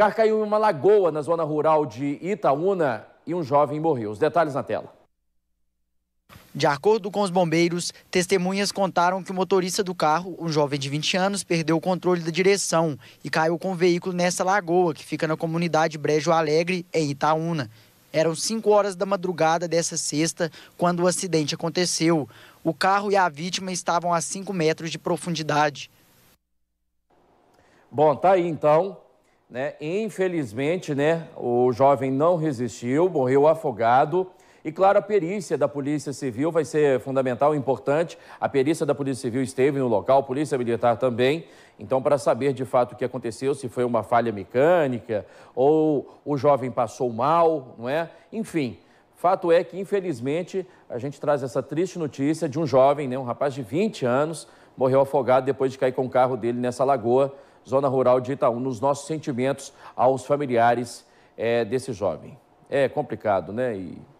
carro caiu em uma lagoa na zona rural de Itaúna e um jovem morreu. Os detalhes na tela. De acordo com os bombeiros, testemunhas contaram que o motorista do carro, um jovem de 20 anos, perdeu o controle da direção e caiu com o veículo nessa lagoa que fica na comunidade Brejo Alegre, em Itaúna. Eram 5 horas da madrugada dessa sexta quando o acidente aconteceu. O carro e a vítima estavam a 5 metros de profundidade. Bom, tá aí então né? Infelizmente, né, o jovem não resistiu, morreu afogado. E claro, a perícia da Polícia Civil vai ser fundamental, importante. A perícia da Polícia Civil esteve no local, Polícia Militar também. Então, para saber de fato o que aconteceu, se foi uma falha mecânica ou o jovem passou mal, não é? Enfim, fato é que, infelizmente, a gente traz essa triste notícia de um jovem, né, um rapaz de 20 anos, morreu afogado depois de cair com o carro dele nessa lagoa zona rural de Itaú. Nos nossos sentimentos aos familiares é, desse jovem. É complicado, né? E